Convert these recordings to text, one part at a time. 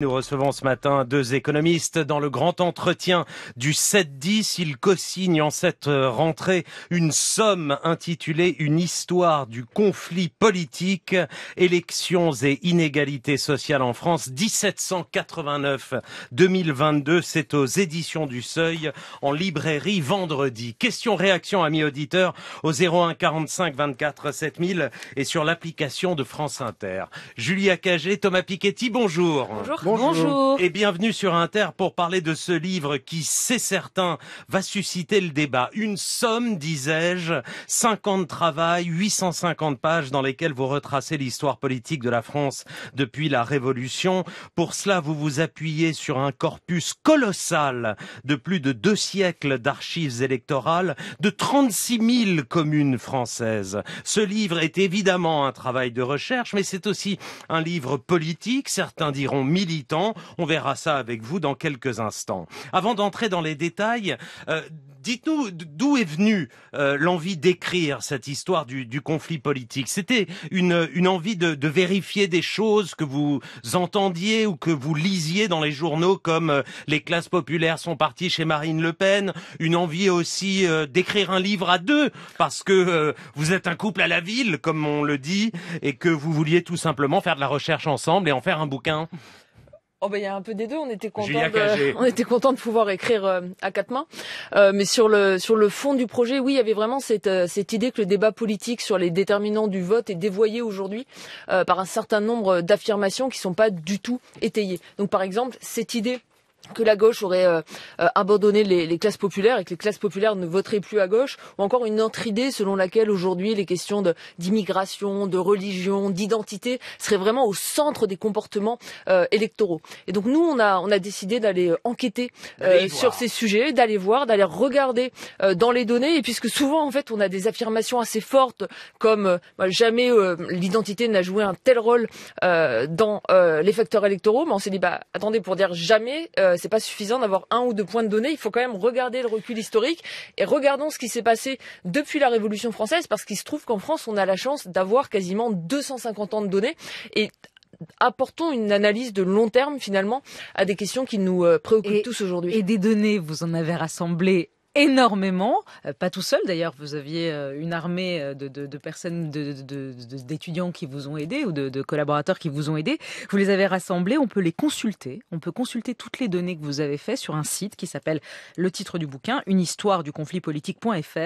Nous recevons ce matin deux économistes dans le grand entretien du 7-10. Ils co-signent en cette euh, rentrée une somme intitulée Une histoire du conflit politique, élections et inégalités sociales en France 1789-2022. C'est aux éditions du Seuil en librairie vendredi. Question réaction amis auditeurs au 01 45 24 7000 et sur l'application de France Inter. Julia Cagé, Thomas Piketty, Bonjour. Bonjour. Et bienvenue sur Inter pour parler de ce livre qui, c'est certain, va susciter le débat. Une somme, disais-je, 50 travail, 850 pages dans lesquelles vous retracez l'histoire politique de la France depuis la Révolution. Pour cela, vous vous appuyez sur un corpus colossal de plus de deux siècles d'archives électorales de 36 000 communes françaises. Ce livre est évidemment un travail de recherche, mais c'est aussi un livre politique, certains diront militaire on verra ça avec vous dans quelques instants. Avant d'entrer dans les détails, euh, dites-nous d'où est venue euh, l'envie d'écrire cette histoire du, conflit politique. C'était une, envie de, vérifier des choses que vous entendiez ou que vous lisiez dans les journaux comme euh, les classes populaires sont parties chez Marine Le Pen, une envie aussi d'écrire un livre à deux parce que vous êtes un couple à la ville comme on le dit et que vous vouliez tout simplement faire de la recherche ensemble et en faire un bouquin. Oh ben, il y a un peu des deux. On était content de, on était de pouvoir écrire euh, à quatre mains. Euh, mais sur le sur le fond du projet, oui, il y avait vraiment cette euh, cette idée que le débat politique sur les déterminants du vote est dévoyé aujourd'hui par un certain nombre d'affirmations qui sont pas du tout étayées. Donc par exemple cette idée que la gauche aurait euh, euh, abandonné les, classes populaires et que les classes populaires ne voteraient plus à gauche, ou encore une autre idée selon laquelle aujourd'hui les questions d'immigration, de, religion, d'identité seraient vraiment au centre des comportements euh, électoraux. Et donc nous, on a, décidé d'aller enquêter sur ces sujets, d'aller voir, d'aller regarder dans les données, et puisque souvent en fait on a des affirmations assez fortes comme bah, jamais l'identité n'a joué un tel rôle dans les facteurs électoraux, mais on s'est dit bah attendez pour dire jamais ce euh, c'est pas suffisant d'avoir un ou deux points de données. Il faut quand même regarder le recul historique et regardons ce qui s'est passé depuis la Révolution française, parce qu'il se trouve qu'en France, on a la chance d'avoir quasiment 250 ans de données et apportons une analyse de long terme finalement à des questions qui nous euh, préoccupent tous aujourd'hui. Et des données, vous en avez rassemblées énormément, euh, pas tout seul d'ailleurs, vous aviez euh, une armée euh, de, personnes, d'étudiants qui vous ont aidé ou de, collaborateurs qui vous ont aidé. Vous les avez rassemblés, on peut les consulter, on peut consulter toutes les données que vous avez faites sur un site qui s'appelle le titre du bouquin, une histoire du conflit politique.fr.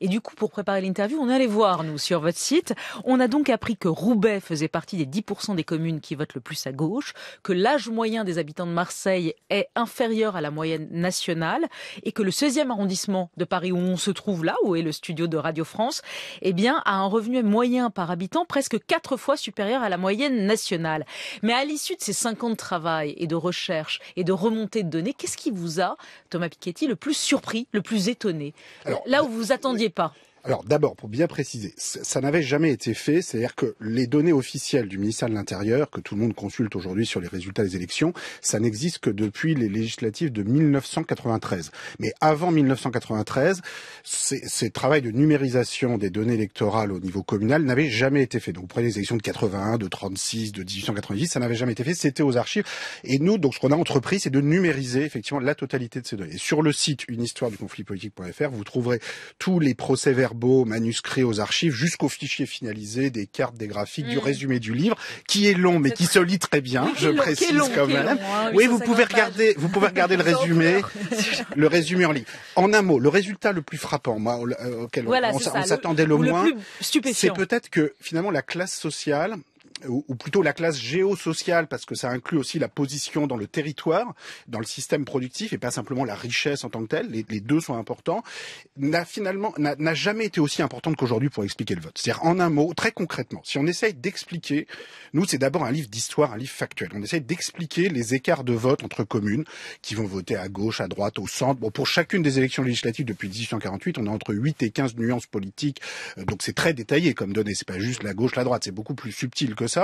Et du coup, pour préparer l'interview, on allait voir, nous, sur votre site. On a donc appris que Roubaix faisait partie des 10% des communes qui votent le plus à gauche, que l'âge moyen des habitants de Marseille est inférieur à la moyenne nationale et que le 16e arrondissement de Paris où on se trouve là, où est le studio de Radio France, eh bien, a un revenu moyen par habitant presque quatre fois supérieur à la moyenne nationale. Mais à l'issue de ces cinq ans de travail et de recherche et de remontée de données, qu'est-ce qui vous a, Thomas Piketty, le plus surpris, le plus étonné Là où vous attendiez pas alors d'abord, pour bien préciser, ça n'avait jamais été fait, c'est-à-dire que les données officielles du ministère de l'Intérieur, que tout le monde consulte aujourd'hui sur les résultats des élections, ça n'existe que depuis les législatives de 1993. Mais avant 1993, ces travail de numérisation des données électorales au niveau communal n'avait jamais été fait. Donc près les élections de 81, de 36, de 1890, ça n'avait jamais été fait, c'était aux archives. Et nous, donc ce qu'on a entrepris, c'est de numériser effectivement la totalité de ces données. sur le site unhistoire-du-conflit-politique.fr, vous trouverez tous les procès verbaux beaux manuscrits aux archives jusqu'au fichier finalisé des cartes, des graphiques, du mm. résumé du livre, qui est long mais qui se lit très bien, je précise quand même. oui, vous pouvez regarder, vous pouvez regarder le résumé, le résumé en ligne. En un mot, le résultat le plus frappant, moi, euh, auquel on, s'attendait le, moins, c'est peut-être que finalement la classe sociale ou, plutôt la classe géosociale, parce que ça inclut aussi la position dans le territoire, dans le système productif, et pas simplement la richesse en tant que telle, les, deux sont importants, n'a finalement n'a jamais été aussi importante qu'aujourd'hui pour expliquer le vote. C'est-à-dire en un mot, très concrètement, si on essaye d'expliquer, nous c'est d'abord un livre d'histoire, un livre factuel, on essaye d'expliquer les écarts de vote entre communes qui vont voter à gauche, à droite, au centre. Bon, pour chacune des élections législatives depuis 1848, on a entre 8 et 15 nuances politiques, euh, donc c'est très détaillé comme données, c'est pas juste la gauche, la droite, c'est beaucoup plus subtil que ça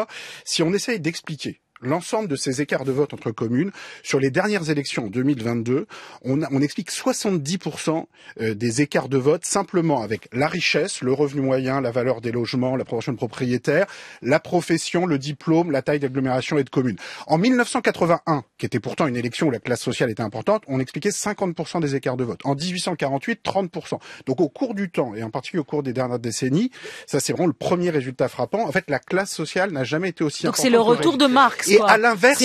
si on essaye d'expliquer l'ensemble de ces écarts de vote entre communes, sur les dernières élections en 2022, on, on explique 70% euh, des écarts de vote simplement avec la richesse, le revenu moyen, la valeur des logements, la proportion de propriétaires, la profession, le diplôme, la taille d'agglomération et de communes. En 1981, qui était pourtant une élection où la classe sociale était importante, on expliquait 50% des écarts de vote. En 1848, 30%. Donc au cours du temps, et en particulier au cours des dernières décennies, ça c'est vraiment le premier résultat frappant. En fait, la classe sociale n'a jamais été aussi importante. Donc c'est le retour de Marx. Et à l'inverse,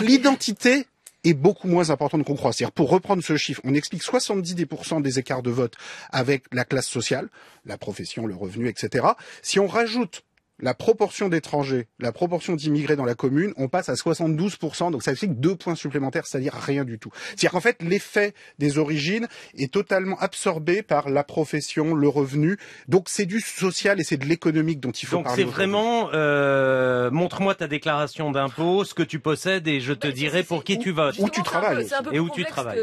l'identité est beaucoup moins importante qu'on croit. cest pour reprendre ce chiffre, on explique 70% des écarts de vote avec la classe sociale, la profession, le revenu, etc. Si on rajoute la proportion d'étrangers, la proportion d'immigrés dans la commune, on passe à 72%, donc ça fait deux points supplémentaires, c'est-à-dire rien du tout. C'est-à-dire qu'en fait, l'effet des origines est totalement absorbé par la profession, le revenu, donc c'est du social et c'est de l'économique dont il faut parler. Donc c'est vraiment, euh, montre-moi ta déclaration d'impôt, ce que tu possèdes et je te dirai pour qui tu votes. Où tu travailles. et où tu travailles.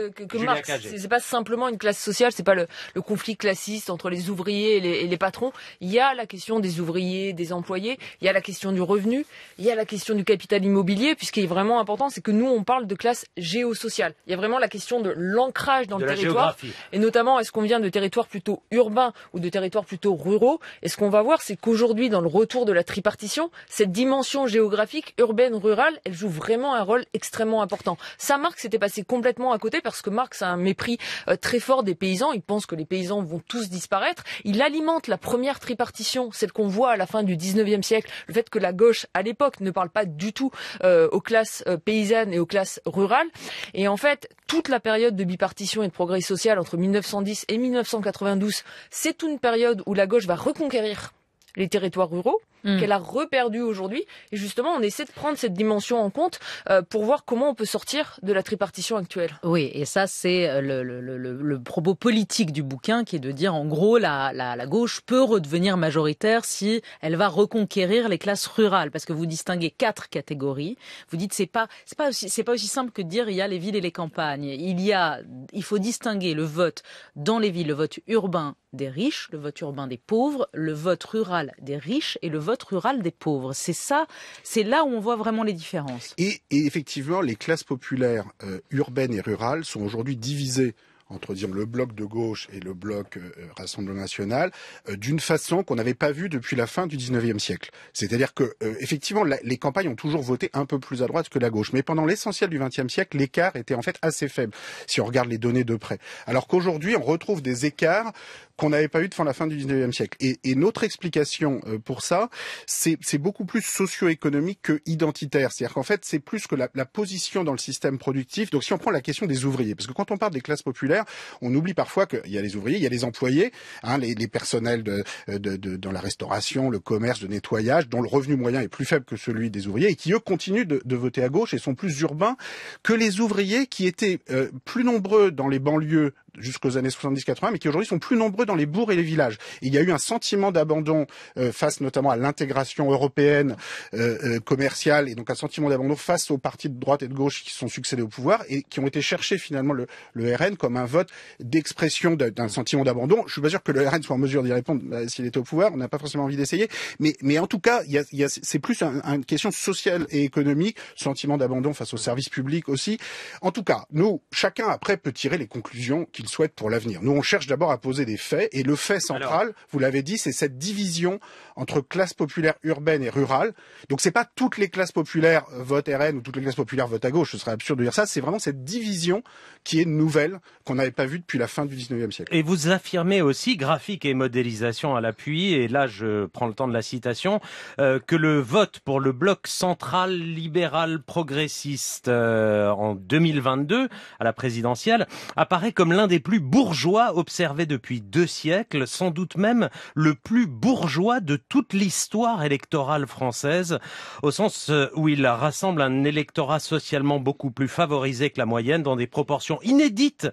c'est pas simplement une classe sociale, c'est pas le, conflit classiste entre les ouvriers et les, patrons. Il y a la question des ouvriers, des il y a la question du revenu, il y a la question du capital immobilier, puisqu'il est vraiment important, c'est que nous, on parle de classe géosociale. Il y a vraiment la question de l'ancrage dans le territoire, et notamment, est-ce qu'on vient de territoires plutôt urbains ou de territoires plutôt ruraux Et ce qu'on va voir, c'est qu'aujourd'hui, dans le retour de la tripartition, cette dimension géographique, urbaine, rurale, elle joue vraiment un rôle extrêmement important. Ça, Marx s'était passé complètement à côté, parce que Marx a un mépris euh, très fort des paysans. Il pense que les paysans vont tous disparaître. Il alimente la première tripartition, celle qu'on voit à la fin du 19 siècle, le fait que la gauche à l'époque ne parle pas du tout euh, aux classes euh, paysannes et aux classes rurales. Et en fait, toute la période de bipartition et de progrès social entre 1910 et 1992, c'est une période où la gauche va reconquérir les territoires ruraux, Mm. qu'elle a reperdu aujourd'hui. Et justement, on essaie de prendre cette dimension en compte euh, pour voir comment on peut sortir de la tripartition actuelle. Oui, et ça, c'est euh, le, le, le, le, propos politique du bouquin qui est de dire, en gros, la, la, la gauche peut redevenir majoritaire si elle va reconquérir les classes rurales, parce que vous distinguez quatre catégories. Vous dites, c'est pas, c'est pas aussi, c'est pas aussi simple que de dire il y a les villes et les campagnes. Il y a, il faut distinguer le vote dans les villes, le vote urbain des riches, le vote urbain des pauvres, le vote rural des riches et le vote rurale rural des pauvres. C'est ça, c'est là où on voit vraiment les différences. Et, effectivement, les classes populaires euh, urbaines et rurales sont aujourd'hui divisées entre dire le bloc de gauche et le bloc euh, euh, Rassemblement national d'une façon qu'on n'avait pas vue depuis la fin du 19e siècle. C'est-à-dire que effectivement les campagnes ont toujours voté un peu plus à droite que la gauche, mais pendant l'essentiel du 20e siècle, l'écart était en fait assez faible si on regarde les données de près. Alors qu'aujourd'hui, on retrouve des écarts qu'on n'avait pas eu de fin la fin du 19e siècle. Et, et notre explication euh, pour ça, c'est beaucoup plus socio-économique que identitaire. C'est-à-dire qu'en fait, c'est plus que la, la, position dans le système productif. Donc si on prend la question des ouvriers, parce que quand on parle des classes populaires, on oublie parfois qu'il y a les ouvriers, il y a les employés, hein, les, les, personnels de, de, de, dans la restauration, le commerce, le nettoyage, dont le revenu moyen est plus faible que celui des ouvriers, et qui eux continuent de, de voter à gauche et sont plus urbains que les ouvriers qui étaient euh, plus nombreux dans les banlieues jusqu'aux années 70-80, mais qui aujourd'hui sont plus nombreux dans les bourgs et les villages. il y a eu un sentiment d'abandon euh, face notamment à l'intégration européenne euh, euh, commerciale et donc un sentiment d'abandon face aux partis de droite et de gauche qui sont succédés au pouvoir et qui ont été cherchés finalement le, le RN comme un vote d'expression d'un sentiment d'abandon. Je suis pas sûr que le RN soit en mesure d'y répondre bah, s'il était au pouvoir. On n'a pas forcément envie d'essayer. Mais, mais en tout cas, y a, c'est plus une question sociale et économique, sentiment d'abandon face aux services publics aussi. En tout cas, nous, chacun après peut tirer les conclusions qu'il souhaite pour l'avenir. Nous, on cherche d'abord à poser des faits et le fait central, vous l'avez dit, c'est cette division entre classes populaires urbaines et rurales. Donc c'est pas toutes les classes populaires euh, votent RN ou toutes les classes populaires votent à gauche. Ce serait absurde de dire ça. C'est vraiment cette division qui est nouvelle, qu'on n'avait pas vue depuis la fin du 19e siècle. Et vous affirmez aussi, graphique et modélisation à l'appui, et là je prends le temps de la citation, euh, que le vote pour le bloc central libéral progressiste euh, en 2022 à la présidentielle apparaît comme l'un des plus bourgeois observés depuis deux siècle, sans doute même le plus bourgeois de toute l'histoire électorale française, au sens euh, où il rassemble un électorat socialement beaucoup plus favorisé que la moyenne dans des proportions inédites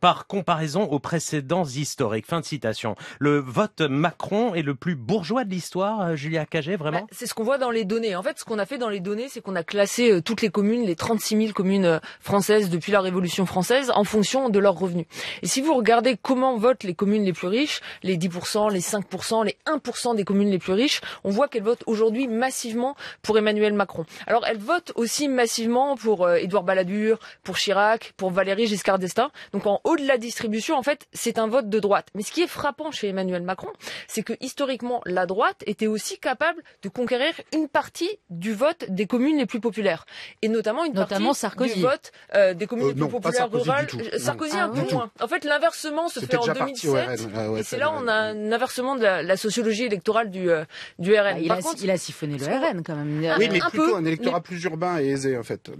par comparaison aux précédents historiques. Fin de citation. Le vote Macron est le plus bourgeois de l'histoire, euh, Julia Cagé, vraiment bah, C'est ce qu'on voit dans les données. En fait, ce qu'on a fait dans les données, c'est qu'on a classé euh, toutes les communes, les 36 000 communes françaises depuis la Révolution française, en fonction de leurs revenus. Et si vous regardez comment votent les communes les plus riches, les 10%, les 5%, les 1% des communes les plus riches, on voit qu'elles votent aujourd'hui massivement pour Emmanuel Macron. Alors elles votent aussi massivement pour euh, Édouard Balladur, pour Chirac, pour Valérie Giscard d'Estaing. Donc en haut de la distribution, en fait, c'est un vote de droite. Mais ce qui est frappant chez Emmanuel Macron, c'est que historiquement, la droite était aussi capable de conquérir une partie du vote des communes les plus populaires, et notamment une partie euh, euh, Sarkozy. du vote des communes les plus populaires Sarkozy rurales. Ah Sarkozy un peu moins. En fait, l'inversement se fait en 2007 et ah c'est là on a un inversement de la, sociologie électorale du, euh, RN. Bah, il, Par a, contre, il a siphonné le RN quand même. Ah, oui, mais plutôt un électorat plus urbain et aisé en fait.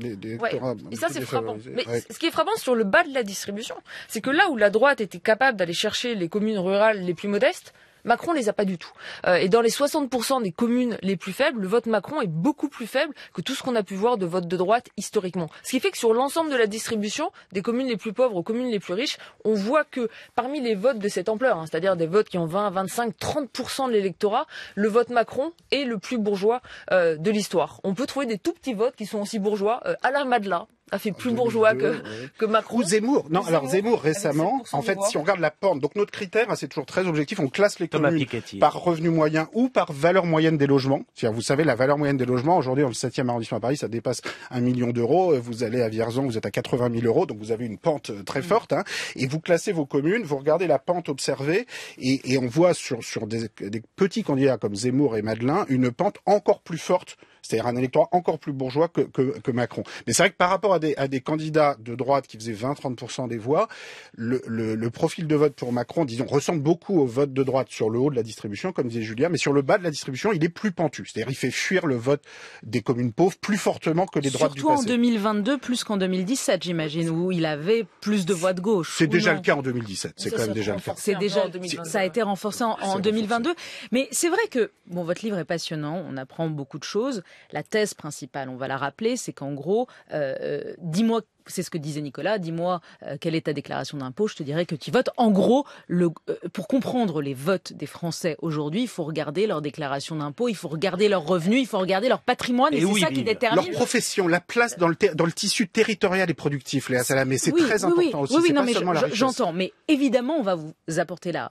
Et ça c'est frappant. Mais ce qui est frappant sur le bas de la distribution, c'est que là où la droite était capable d'aller chercher les communes rurales les plus modestes, Macron les a pas du tout. Euh, et dans les 60% des communes les plus faibles, le vote Macron est beaucoup plus faible que tout ce qu'on a pu voir de vote de droite historiquement. Ce qui fait que sur l'ensemble de la distribution, des communes les plus pauvres aux communes les plus riches, on voit que parmi les votes de cette ampleur, hein, c'est-à-dire des votes qui ont 20, 25, 30% de l'électorat, le vote Macron est le plus bourgeois euh, de l'histoire. On peut trouver des tout petits votes qui sont aussi bourgeois, euh, à la Madla, a fait plus bourgeois que, que Macron. Ou Zemmour. Non, alors Zemmour récemment, en fait, si on regarde la pente, donc notre critère, hein, c'est toujours très objectif, on classe les communes par revenu moyen ou par valeur moyenne des logements. cest vous savez, la valeur moyenne des logements, aujourd'hui, en 7e arrondissement à Paris, ça dépasse un million d'euros. Euh, vous allez à Vierzon, vous êtes à 80 000 euros, donc vous avez une pente euh, très mm. forte. Hein. et vous classez vos communes, vous regardez la pente observée, et, on voit sur, sur des, des petits candidats comme Zemmour et Madelin, une pente encore plus forte c'est-à-dire un électorat encore plus bourgeois que, Macron. Mais c'est vrai que par rapport à des, candidats de droite qui faisaient 20-30% des voix, le, profil de vote pour Macron, disons, ressemble beaucoup au vote de droite sur le haut de la distribution, comme disait Julien, mais sur le bas de la distribution, il est plus pentu. C'est-à-dire il fait fuir le vote des communes pauvres plus fortement que les droites du passé. en 2022 plus qu'en 2017, j'imagine, où il avait plus de voix de gauche. C'est déjà le cas en 2017. C'est quand même déjà le cas. C'est déjà, ça a été renforcé en, 2022. Mais c'est vrai que, bon, votre livre est passionnant, on apprend beaucoup de choses la thèse principale, on va la rappeler, c'est qu'en gros, euh, euh, dis-moi c'est ce que disait Nicolas, dis-moi euh, quelle est ta déclaration d'impôt, je te dirais que tu votes. En gros, pour comprendre les votes des Français aujourd'hui, il faut regarder leur déclaration d'impôt, il faut regarder leurs revenus, il faut regarder leur patrimoine, et, eh c'est ça qui détermine... Leur profession, la place dans le, tissu territorial et productif, Léa Salamé, c'est très important oui, aussi, non, mais J'entends, mais évidemment, on va vous apporter là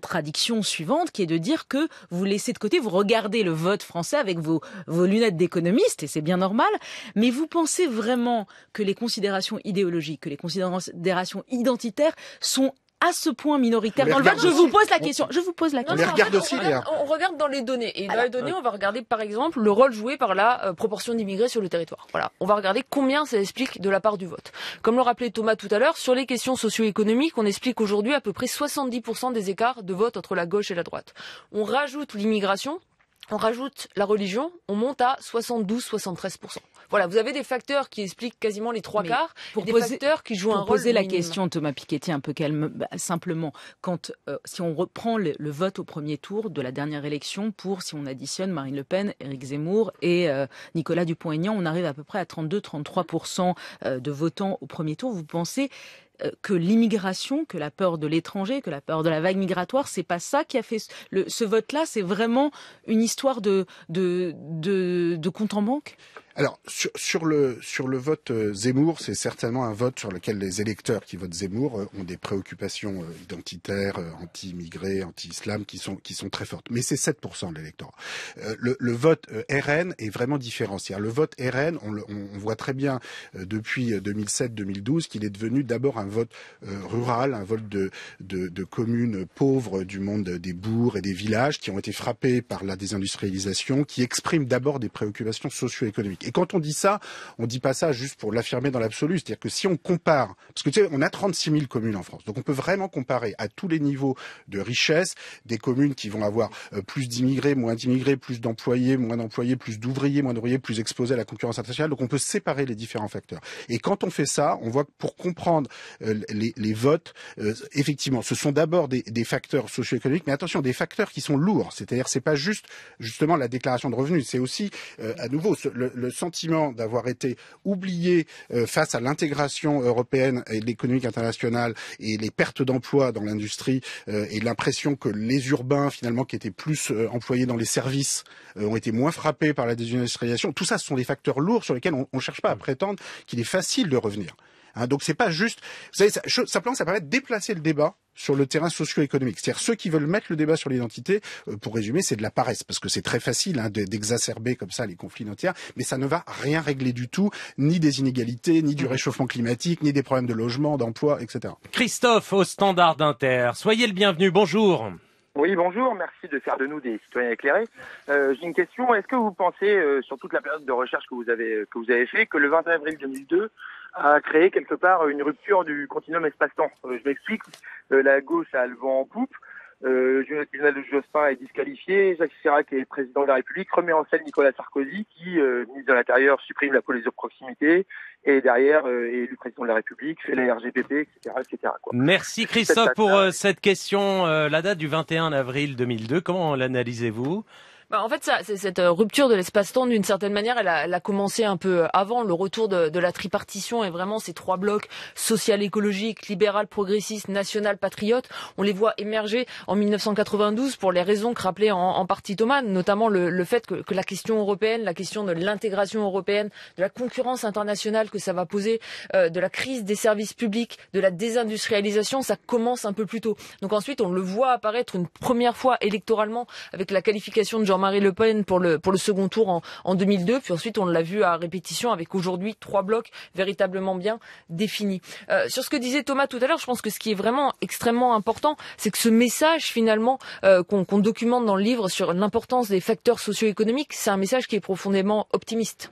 contradiction suivante qui est de dire que vous laissez de côté, vous regardez le vote français avec vos, vos lunettes d'économiste, et c'est bien normal, mais vous pensez vraiment que les considérations idéologiques, que les considérations identitaires sont à ce point minoritaire dans le vote Je vous pose la question. Je vous pose la question. aussi, on, regarde, on, regarde, dans les données. Et dans les données, euh, on va regarder par exemple le rôle joué par la euh, proportion d'immigrés sur le territoire. Voilà. On va regarder combien ça explique de la part du vote. Comme l'a rappelait Thomas tout à l'heure, sur les questions socio-économiques, on explique aujourd'hui à peu près 70% des écarts de vote entre la gauche et la droite. On rajoute l'immigration, on rajoute la religion, on monte à 72-73%. Voilà, vous avez des facteurs qui expliquent quasiment les trois quarts, pour poser, qui jouent poser la question, Thomas Piketty, un peu calme, bah, simplement, quand euh, si on reprend le, vote au premier tour de la dernière élection pour, si on additionne Marine Le Pen, Éric Zemmour et euh, Nicolas Dupont-Aignan, on arrive à peu près à 32-33% euh, de votants au premier tour. Vous pensez euh, que l'immigration, que la peur de l'étranger, que la peur de la vague migratoire, c'est pas ça qui a fait ce vote-là. C'est vraiment une histoire de de, de, de compte en banque. Alors sur, le sur le vote euh, Zemmour, c'est certainement un vote sur lequel les électeurs qui votent Zemmour euh, ont des préoccupations euh, identitaires, anti-immigrés, anti-islam qui sont qui sont très fortes. Mais c'est 7% de l'électorat. Le, le, vote RN est vraiment différencié. Le vote RN, on, voit très bien depuis 2007-2012 qu'il est devenu d'abord un vote rural, un vote de, de, de communes pauvres du monde des bourgs et des villages qui ont été frappés par la désindustrialisation, qui expriment d'abord des préoccupations socio-économiques. Et quand on dit ça, on dit pas ça juste pour l'affirmer dans l'absolu. C'est-à-dire que si on compare, parce que tu sais, on a 36 000 communes en France, donc on peut vraiment comparer à tous les niveaux de richesse des communes qui vont avoir euh, plus d'immigrés, moins d'immigrés, plus d'employés, moins d'employés, plus d'ouvriers, moins d'ouvriers, plus exposés à la concurrence internationale. Donc on peut séparer les différents facteurs. Et quand on fait ça, on voit que pour comprendre euh, les, votes, euh, effectivement, ce sont d'abord des, facteurs socio-économiques, mais attention, des facteurs qui sont lourds. C'est-à-dire, c'est pas juste justement la déclaration de revenus, c'est aussi à nouveau le, le sentiment d'avoir été oublié euh, face à l'intégration européenne et l'économie internationale et les pertes d'emplois dans l'industrie euh, et l'impression que les urbains finalement qui étaient plus euh, employés dans les services ont été moins frappés par la désindustrialisation. Tout ça, ce sont des facteurs lourds sur lesquels on ne cherche pas à prétendre qu'il est facile de revenir. Hein, donc c'est pas juste. ça, simplement, ça permet de déplacer le débat sur le terrain socio-économique. C'est-à-dire ceux qui veulent mettre le débat sur l'identité, euh, pour résumer, c'est de la paresse, parce que c'est très facile hein, d'exacerber comme ça les conflits identitaires, mais ça ne va rien régler du tout, ni des inégalités, ni du mmh. réchauffement climatique, ni des problèmes de logement, d'emploi, etc. Christophe au Standard d'Inter, soyez le bienvenu, bonjour. Oui, bonjour, merci de faire de nous des citoyens éclairés. Euh, j'ai une question, est-ce que vous pensez, euh, sur toute la période de recherche que vous avez, que vous avez fait, que le 21 avril 2002 a créé quelque part une rupture du continuum espace-temps. Euh, je m'explique, euh, la gauche a le vent en poupe, euh, de Jospin est disqualifié, Jacques Chirac est président de la République, remet en scène Nicolas Sarkozy qui, euh, ministre de l'Intérieur, supprime la police de proximité et derrière est élu président de la République, fait la RGPP, etc. etc. Quoi. Merci Christophe pour cette question. la date du 21 avril 2002, comment l'analysez-vous bah, en fait, ça, cette euh, rupture de l'espace-temps, d'une certaine manière, elle a, elle a, commencé un peu euh, avant le retour de, de, la tripartition et vraiment ces trois blocs social-écologique, libéral, progressiste, national, patriote. On les voit émerger en 1992 pour les raisons que rappelait en, en partie Thomas, notamment le, fait que, la question européenne, la question de l'intégration européenne, de la concurrence internationale que ça va poser, euh, de la crise des services publics, de la désindustrialisation, ça commence un peu plus tôt. Donc ensuite, on le voit apparaître une première fois électoralement avec la qualification de Jean marie Le Pen pour le, second tour en, en 2002. Puis ensuite, on l'a vu à répétition avec aujourd'hui trois blocs véritablement bien définis. Euh, sur ce que disait Thomas tout à l'heure, je pense que ce qui est vraiment extrêmement important, c'est que ce message finalement euh, qu'on documente dans le livre sur l'importance des facteurs socio-économiques, c'est un message qui est profondément optimiste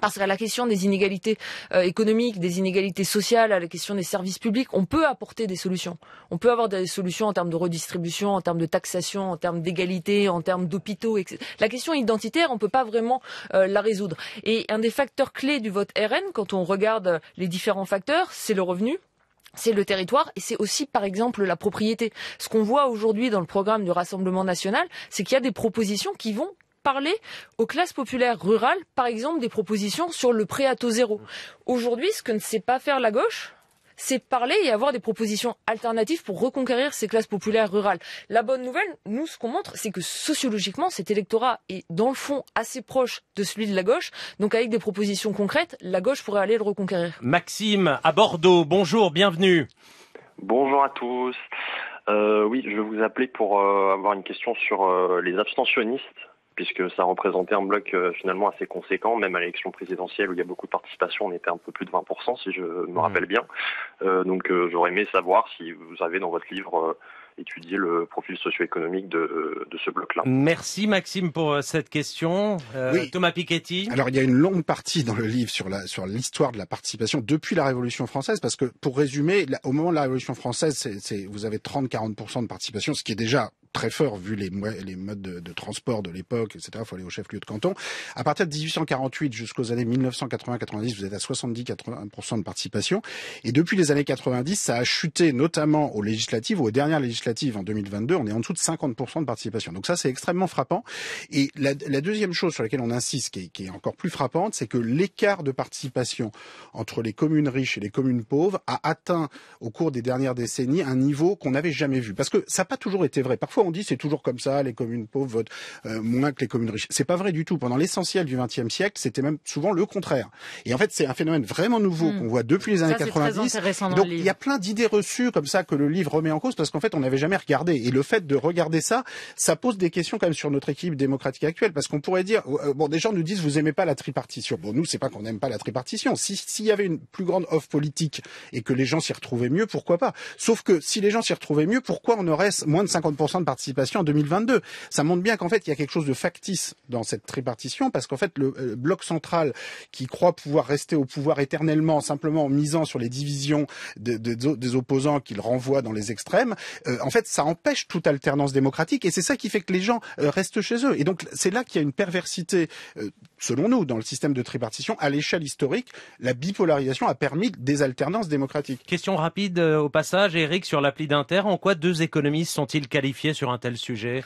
parce qu'à la question des inégalités euh, économiques, des inégalités sociales, à la question des services publics, on peut apporter des solutions. On peut avoir des solutions en termes de redistribution, en termes de taxation, en termes d'égalité, en termes d'hôpitaux. Etc. La question identitaire, on ne peut pas vraiment euh, la résoudre. Et un des facteurs clés du vote RN, quand on regarde les différents facteurs, c'est le revenu c'est le territoire et c'est aussi par exemple la propriété. Ce qu'on voit aujourd'hui dans le programme du Rassemblement national, c'est qu'il y a des propositions qui vont parler aux classes populaires rurales, par exemple des propositions sur le prêt à taux zéro. Aujourd'hui, ce que ne sait pas faire la gauche, c'est parler et avoir des propositions alternatives pour reconquérir ces classes populaires rurales. La bonne nouvelle, nous, ce qu'on montre, c'est que sociologiquement, cet électorat est dans le fond assez proche de celui de la gauche. Donc avec des propositions concrètes, la gauche pourrait aller le reconquérir. Maxime, à Bordeaux, bonjour, bienvenue. Bonjour à tous. Euh, oui, je vais vous appeler pour euh, avoir une question sur euh, les abstentionnistes puisque ça représentait un bloc euh, finalement assez conséquent, même à l'élection présidentielle où il y a beaucoup de participation, on était un peu plus de 20%, si je me mmh. rappelle bien. Euh, donc euh, j'aurais aimé savoir si vous avez dans votre livre étudié le profil socio-économique de, de, ce bloc-là. Merci Maxime pour cette question. Thomas Piketty. Alors il y a une longue partie dans le livre sur la sur l'histoire de la participation depuis la Révolution française parce que pour résumer, au moment de la Révolution française, c'est vous avez 30-40 de participation, ce qui est déjà très fort vu les, les modes de, transport de l'époque, etc. Il faut aller au chef-lieu de canton. À partir de 1848 jusqu'aux années 1980-90, vous êtes à 70-80% de participation. Et depuis les années 90, ça a chuté notamment aux législatives, aux dernières législatives en 2022, on est en dessous de 50% de participation. Donc ça, c'est extrêmement frappant. Et la, deuxième chose sur laquelle on insiste, qui est, qui est encore plus frappante, c'est que l'écart de participation entre les communes riches et les communes pauvres a atteint au cours des dernières décennies un niveau qu'on n'avait jamais vu. Parce que ça n'a pas toujours été vrai. Parfois, on dit c'est toujours comme ça, les communes pauvres votent euh, moins que les communes riches. C'est pas vrai du tout. Pendant l'essentiel du XXe siècle, c'était même souvent le contraire. Et en fait, c'est un phénomène vraiment nouveau hmm. qu'on voit depuis les années 90. Donc il y a plein d'idées reçues comme ça que le livre remet en cause parce qu'en fait, on n'avait jamais regardé. Et le fait de regarder ça, ça pose des questions quand même sur notre équipe démocratique actuelle parce qu'on pourrait dire euh, bon, des gens nous disent vous aimez pas la tripartition. Bon, nous, c'est pas qu'on n'aime pas la tripartition. Si s'il y avait une plus grande offre politique et que les gens s'y retrouvaient mieux, pourquoi pas Sauf que si les gens s'y retrouvaient mieux, pourquoi on aurait moins de 50% de participation en 2022. Ça montre bien qu'en fait, il y a quelque chose de factice dans cette tripartition parce qu'en fait, le euh, bloc central qui croit pouvoir rester au pouvoir éternellement, simplement en misant sur les divisions des opposants qu'il renvoie dans les extrêmes, euh, en fait, ça empêche toute alternance démocratique, et c'est ça qui fait que les gens euh, restent chez eux. Et donc, c'est là qu'il y a une perversité, selon nous, dans le système de tripartition. À l'échelle historique, la bipolarisation a permis des alternances démocratiques. Question rapide au passage, Eric, sur l'appli d'Inter. En quoi deux économistes sont-ils qualifiés sur un tel sujet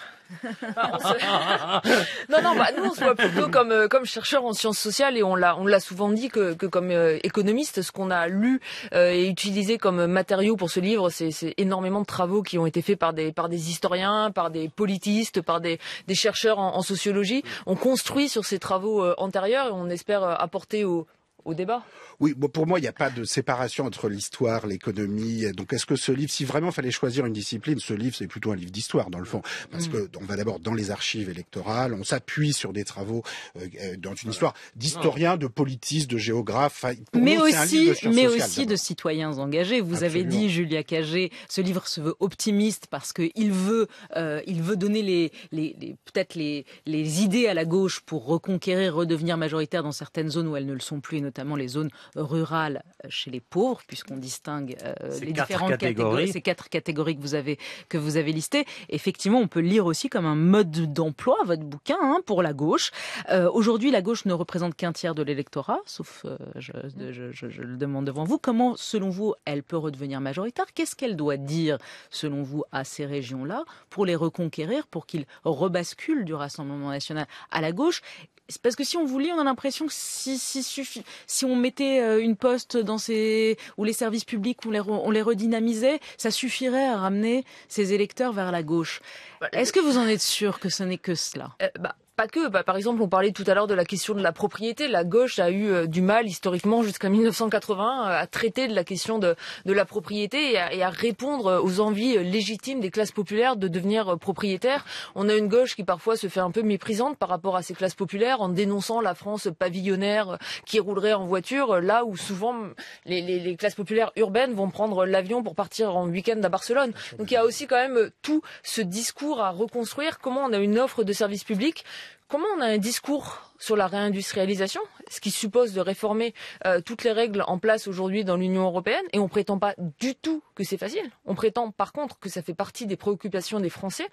ah, Non, non, bah, nous on se voit plutôt comme, euh, comme chercheurs en sciences sociales et on l'a, souvent dit que, comme euh, économiste, ce qu'on a lu euh, et utilisé comme matériau pour ce livre, c'est, énormément de travaux qui ont été faits par des, historiens, par des politistes, par des, chercheurs en, sociologie. On construit sur ces travaux antérieurs et on espère apporter aux au débat. Oui, pour moi, il n'y a pas de séparation entre l'histoire, l'économie. Donc, est-ce que ce livre, si vraiment fallait choisir une discipline, ce livre, c'est plutôt un livre d'histoire, dans le fond. Parce mm. que on va d'abord dans les archives électorales, on s'appuie sur des travaux euh, euh, dans une histoire d'historiens, de politistes, de géographes. mais aussi, mais aussi de citoyens engagés. Vous avez dit, Julia Cagé, ce livre se veut optimiste parce qu'il veut, euh, il veut donner les, peut-être les, les idées à la gauche pour reconquérir, redevenir majoritaire dans certaines zones où elles ne le sont plus, et notamment les zones rurales euh, chez les pauvres, puisqu'on distingue euh, les différentes catégories. ces quatre catégories que vous avez que vous avez listées. Effectivement, on peut lire aussi comme un mode d'emploi votre bouquin hein, pour la gauche. Euh, aujourd'hui, la gauche ne représente qu'un tiers de l'électorat, sauf je, je, le demande devant vous. Comment, selon vous, elle peut redevenir majoritaire Qu'est-ce qu'elle doit dire, selon vous, à ces régions-là pour les reconquérir, pour qu'ils rebasculent du Rassemblement national à la gauche parce que si on vous lit, on a l'impression que si, si, si on mettait euh, une poste dans ces, ou les services publics, on les, on les redynamisait, ça suffirait à ramener ces électeurs vers la gauche. Est-ce que vous en êtes sûr que ce n'est que cela euh, bah, pas que. Bah, par exemple, on parlait tout à l'heure de la question de la propriété. La gauche a eu euh, du mal historiquement jusqu'à 1980 euh, à traiter de la question de, la propriété et à, répondre aux envies légitimes des classes populaires de devenir propriétaires. On a une gauche qui parfois se fait un peu méprisante par rapport à ces classes populaires en dénonçant la France pavillonnaire qui roulerait en voiture, là où souvent les, les classes populaires urbaines vont prendre l'avion pour partir en week-end à Barcelone. Donc il y a aussi quand même tout ce discours à reconstruire comment on a une offre de service public, comment on a un discours sur la réindustrialisation, ce qui suppose de réformer euh, toutes les règles en place aujourd'hui dans l'Union européenne, et on prétend pas du tout que c'est facile. On prétend par contre que ça fait partie des préoccupations des Français.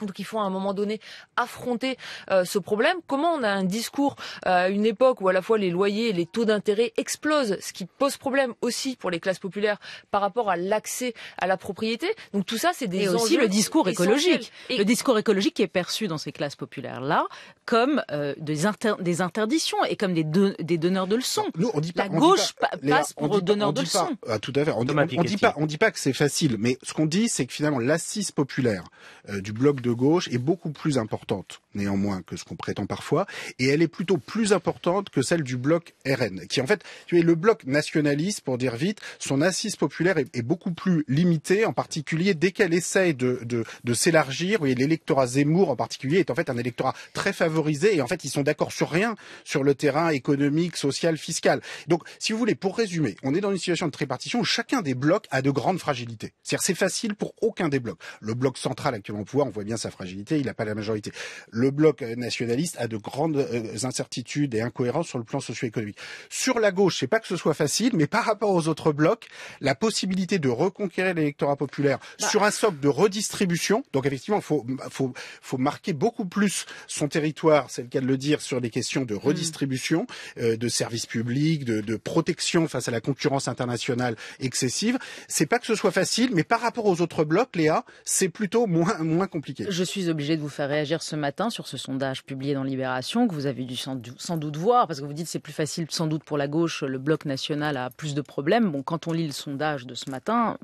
Donc il faut à un moment donné affronter euh, ce problème. Comment on a un discours à euh, une époque où à la fois les loyers et les taux d'intérêt explosent, ce qui pose problème aussi pour les classes populaires par rapport à l'accès à la propriété. Donc tout ça, c'est des aussi le discours écologique, le discours écologique qui est perçu dans ces classes populaires là comme euh, des, des, interdictions et comme des, des donneurs de leçons. on dit pas, la gauche passe pour donneur de leçons. ah, tout à fait. On, ne dit pas, on dit pas que c'est facile, mais ce qu'on dit, c'est que finalement l'assise populaire euh, du bloc de gauche est beaucoup plus importante, néanmoins, que ce qu'on prétend parfois, et elle est plutôt plus importante que celle du bloc RN, qui en fait, tu es le bloc nationaliste, pour dire vite, son assise populaire est, beaucoup plus limitée, en particulier dès qu'elle essaye de, de, de s'élargir. L'électorat Zemmour, en particulier, est en fait un électorat très favorable et en fait ils sont d'accord sur rien sur le terrain économique, social, fiscal. Donc si vous voulez, pour résumer, on est dans une situation de tripartition où chacun des blocs a de grandes fragilités. C'est-à-dire c'est facile pour aucun des blocs. Le bloc central actuellement au pouvoir, on voit bien sa fragilité, il n'a pas la majorité. Le bloc euh, nationaliste a de grandes euh, incertitudes et incohérences sur le plan socio-économique. Sur la gauche, c'est pas que ce soit facile, mais par rapport aux autres blocs, la possibilité de reconquérir l'électorat populaire bah sur un socle de redistribution, donc effectivement, il faut, faut, faut marquer beaucoup plus son territoire c'est le cas de le dire, sur les questions de mm. redistribution, euh, de services publics, de, protection face à la concurrence internationale excessive. C'est pas que ce soit facile, mais par rapport aux autres blocs, Léa, c'est plutôt moins, moins compliqué. Je suis obligé de vous faire réagir ce matin sur ce sondage publié dans Libération que vous avez dû sans, sans doute voir, parce que vous dites c'est plus facile sans doute pour la gauche, le bloc national a plus de problèmes. Bon, quand on lit le sondage de ce matin,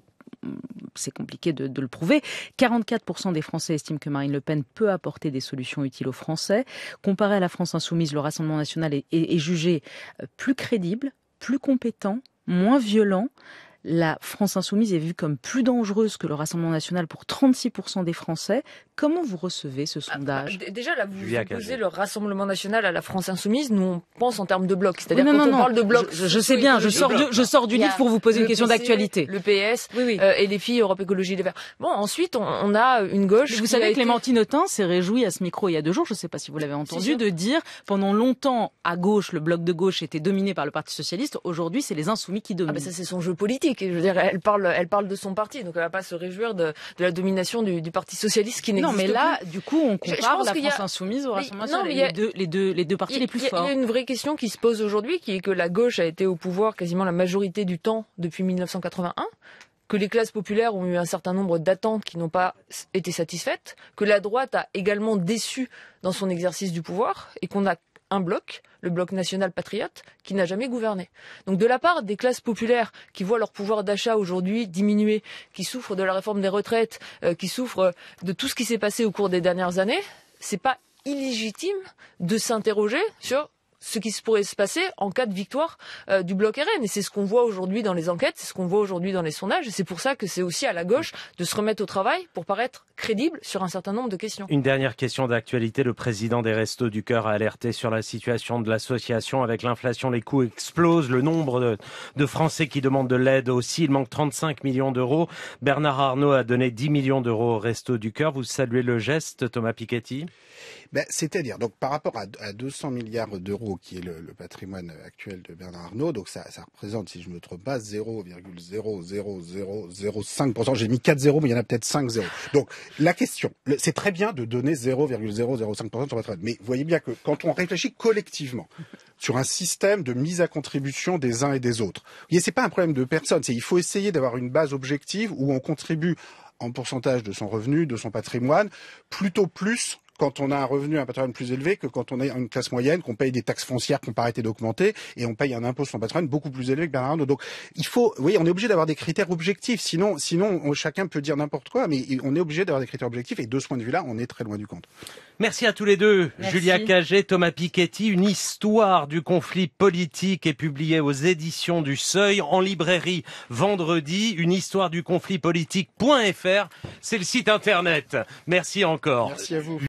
c'est compliqué de, le prouver. 44% des Français estiment que Marine Le Pen peut apporter des solutions utiles aux Français. Comparé à la France insoumise, le Rassemblement national est jugé euh, plus crédible, plus compétent, moins violent la France insoumise est vue comme plus dangereuse que le Rassemblement national pour 36% des Français. Comment vous recevez ce ah, sondage bah, Déjà, là, vous posez le Rassemblement national à la France insoumise. Nous, on pense en termes de bloc. C'est-à-dire on parle de bloc... Je, sais bien, je sors, du, je livre pour vous poser une question d'actualité. Le PS oui, euh, et les filles Europe Écologie Les Verts. Bon, ensuite, on, a une gauche... vous savez, Clémentine Autain s'est réjouie à ce micro il y a deux jours, je ne sais pas si vous l'avez entendu, de dire pendant longtemps, à gauche, le bloc de gauche était dominé par le Parti Socialiste. Aujourd'hui, c'est les Insoumis qui ah, bah, dominent. Ah ça, c'est son jeu politique elle parle, de son parti, donc elle va pas se réjouir de, la domination du, Parti socialiste qui n'existe plus. Non, mais là, du coup, on compare la France a... insoumise au Rassemblement les, deux, les deux, les deux partis les plus forts. Il y a une vraie question qui se pose aujourd'hui, qui est que la gauche a été au pouvoir quasiment la majorité du temps depuis 1981 que les classes populaires ont eu un certain nombre d'attentes qui n'ont pas été satisfaites, que la droite a également déçu dans son exercice du pouvoir et qu'on a un bloc, le bloc national patriote, qui n'a jamais gouverné. Donc de la part des classes populaires qui voient leur pouvoir d'achat aujourd'hui diminuer, qui souffrent de la réforme des retraites, euh, qui souffrent de tout ce qui s'est passé au cours des dernières années, c'est pas illégitime de s'interroger sur ce qui se pourrait se passer en cas de victoire euh, du bloc RN. Et c'est ce qu'on voit aujourd'hui dans les enquêtes, c'est ce qu'on voit aujourd'hui dans les sondages. Et c'est pour ça que c'est aussi à la gauche de se remettre au travail pour paraître crédible sur un certain nombre de questions. Une dernière question d'actualité. Le président des Restos du Cœur a alerté sur la situation de l'association. Avec l'inflation, les coûts explosent. Le nombre de, Français qui demandent de l'aide aussi. Il manque 35 millions d'euros. Bernard Arnault a donné 10 millions d'euros aux Restos du Cœur. Vous saluez le geste, Thomas Piketty ben, c'est-à-dire, donc par rapport à, 200 milliards d'euros, qui est le, patrimoine actuel de Bernard Arnault, donc ça, représente, si je ne me trompe pas, 0,00005%. J'ai mis 4 zéros, mais il y en a peut-être 5 zéros. Donc la question, c'est très bien de donner 0,005% sur son patrimoine, mais voyez bien que quand on réfléchit collectivement sur un système de mise à contribution des uns et des autres, ce n'est pas un problème de personne, il faut essayer d'avoir une base objective où on contribue en pourcentage de son revenu, de son patrimoine, plutôt plus quand on a un revenu, un patrimoine plus élevé que quand on est une classe moyenne, qu'on paye des taxes foncières qu'on paraît d'augmenter et on paye un impôt sur son patrimoine beaucoup plus élevé que Bernard Arnault. Donc il faut, oui, on est obligé d'avoir des critères objectifs. Sinon, sinon chacun peut dire n'importe quoi, mais on est obligé d'avoir des critères objectifs. Et de ce point de vue-là, on est très loin du compte. Merci à tous les deux, Julia Caget, Thomas Piketty. Une histoire du conflit politique est publiée aux éditions du Seuil en librairie vendredi. Une histoire du conflit politique.fr, c'est le site internet. Merci encore. Merci à vous.